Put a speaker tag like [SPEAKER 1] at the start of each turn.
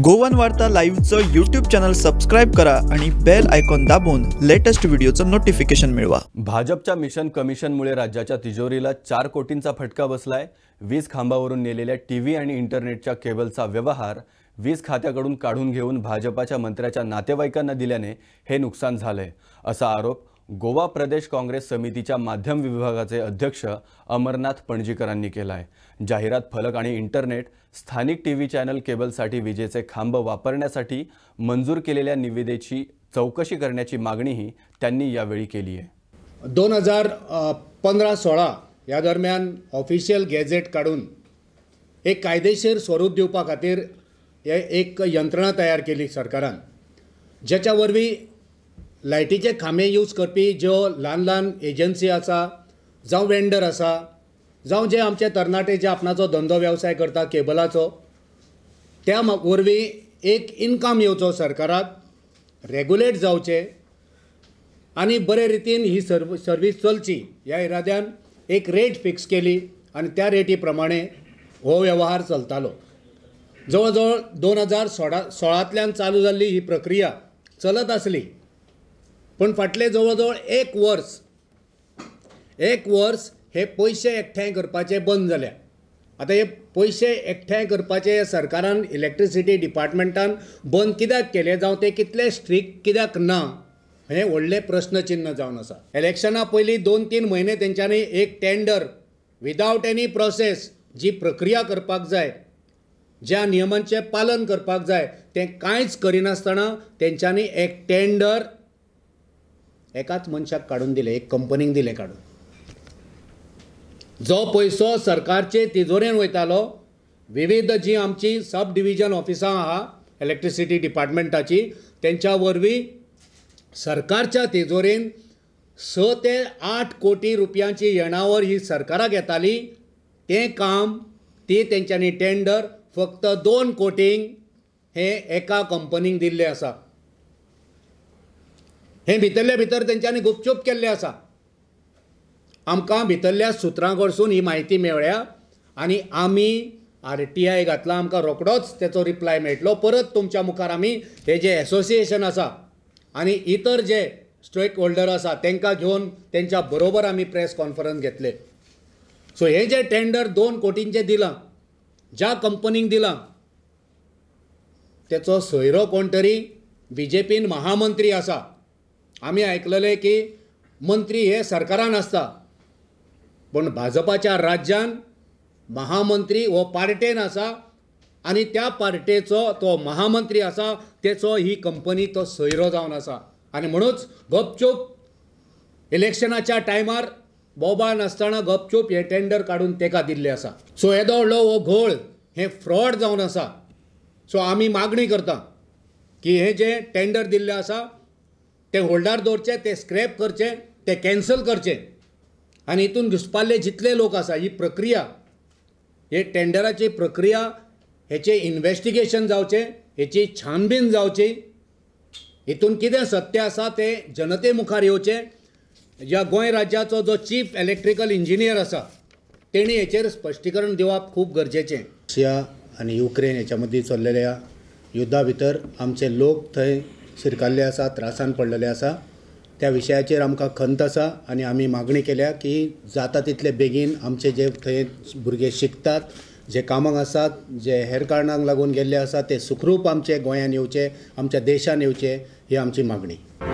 [SPEAKER 1] Goan वार्ता लाईव्हचं YouTube channel subscribe करा आणि बेल आयकॉन दाबून लेटेस्ट व्हिडिओचं नोटिफिकेशन मिळवा भाजपच्या मिशन कमिशनमुळे राज्याच्या तिजोरीला चार कोटींचा फटका बसलाय वीज खांबावरून नेलेल्या टी व्ही आणि इंटरनेटच्या केबलचा व्यवहार वीज खात्याकडून काढून घेऊन भाजपाच्या मंत्र्याच्या नातेवाईकांना दिल्याने हे नुकसान झालंय असा आरोप गोवा प्रदेश काँग्रेस समितीच्या माध्यम विभागाचे अध्यक्ष अमरनाथ पणजीकरांनी केला आहे जाहिरात फलक आणि इंटरनेट स्थानिक टी व्ही चॅनल केबलसाठी विजेचे खांब वापरण्यासाठी मंजूर केलेल्या निविदेची चौकशी करण्याची मागणीही त्यांनी यावेळी केली आहे
[SPEAKER 2] दोन हजार पंधरा सोळा या दरम्यान ऑफिशियल गॅझेट काढून एक कायदेशीर स्वरूप दिवपा खातीर हे एक यंत्रणा तयार केली सरकारान ज्याच्यावरवी वरवीं लायटीचे खांबे यूज करपी ज्यो ल्हान ल्हान एजन्सी आसा जावं वेंडर आसा जावं जे आमचे तरणाटे जे आपणाचो धंदो वेवसाय करता केबलाचो त्या वरवीं एक इन्कम येवचो सरकाराक रेगुलेट जावचे आनी बरे रितीन ही सर्व सर्वीस चलची ह्या इराद्यान एक रेट फिक्स केली आनी त्या रेटी प्रमाणे हो वेव्हार चलतालो जवळ जवळ दोन हजार सोळा सोळांतल्यान चालू जाल्ली ही प्रक्रिया चलत आसली पण फाटले जवळ जवळ एक वर्स एक वर्स हे पयशे एकठांय करपाचे बंद जाल्या आतां हे पयशे एकठांय करपाचे सरकारान इलेक्ट्रिसिटी डिपार्टमेंटान बंद कित्याक केले जावं ते कितले स्ट्रिक्ट कित्याक ना हें व्हडलें प्रस्नचिन्न जावन आसा इलेक्शना पयलीं दोन तीन म्हयने तेंच्यांनी एक टेंडर विदावट एनी प्रोसेस जी प्रक्रिया करपाक जाय ज्या नियमांचें पालन करपाक जाय तें कांयच करिनासतना तेंच्यांनी एक टेंडर एकाच मनशाक काढून दिले एक कंपनीक दिले काढून जो पयसो सरकारचे तिजोरेन वयतालो विविध जी आमची सब डिव्हिजन ऑफिसां आहा इलेक्ट्रिसिटी डिपार्टमेंटाची तेंच्या वरवीं सरकारच्या तिजोरेन स ते आठ कोटी रुपयांची येणावर ही सरकाराक येताली तें काम ती तेंच्यांनी टेंडर फक्त दोन कोटींक हे एका कंपनीक दिल्ले आसा हे भितरले भितर तेंच्यांनी गुपचूप केल्लें आसा आमकां भितरल्या सुत्रां कडसून ही म्हायती मेळ्ळ्या आनी आमी आर टी आय घातला आमकां रोखडोच तेचो रिप्लाय मेळटलो परत तुमच्या मुखार आमी हे जे एसोसिएशन आसा आनी इतर जे स्टेक होल्डर आसा तांकां घेवन तेंच्या बरोबर आमी प्रेस कॉन्फरन्स घेतले सो हे जे टेंडर दोन कोटींचे दिलां ज्या कंपनीक दिलां तेचो सोयरो कोण तरी बी जे पीन महामंत्री आसा आम्ही ऐकलेले की मंत्री हे सरकारान असता पण भाजपाच्या राज्यान महामंत्री व पार्टेन असा आणि त्या पार्टेचो तो महामंत्री असा तेचो ही कंपनी तो सोयरो जावन आसा आणि म्हणूनच गपचूप इलेक्शनाच्या टायमार बोबाळ नासतना गपचूप हे टेंडर काढून तेका दिल्ले आसा सो येदो व्हडलो हो घोळ हे फ्रॉड जावन आसा सो आम्ही मागणी करता की हे जे टेंडर दिल्ले आसा ते होल्डार दवरचे ते स्क्रॅप करचे ते कॅन्सल करचे आनी हितून घुसपाल्ले जितले लोक आसा ही प्रक्रिया हे टेंडराची प्रक्रिया हेचे इन्व्हेस्टिगेशन जावचें हेची छानबीन जावची हितून कितें सत्य आसा तें जनते मुखार येवचें ह्या गोंय राज्याचो जो चीफ इलेक्ट्रिकल इंजिनियर आसा तेणी हेचेर स्पश्टीकरण दिवप खूब गरजेचें रशिया आनी युक्रेन हेच्या मदीं चललेल्या युद्धा भितर आमचे लोक थंय शिरकाल्ले आसा त्रासान पडलेले आसा त्या विशयाचेर आमकां खंत आसा आनी आमी मागणी केल्या की जाता तितले बेगीन आमचे जे थंय भुरगे शिकतात जे कामाक आसात जे हेर कारणांक लागून गेल्ले आसा ते सुखरूप आमचे गोंयांत येवचे आमच्या देशांत येवचे ही आमची मागणी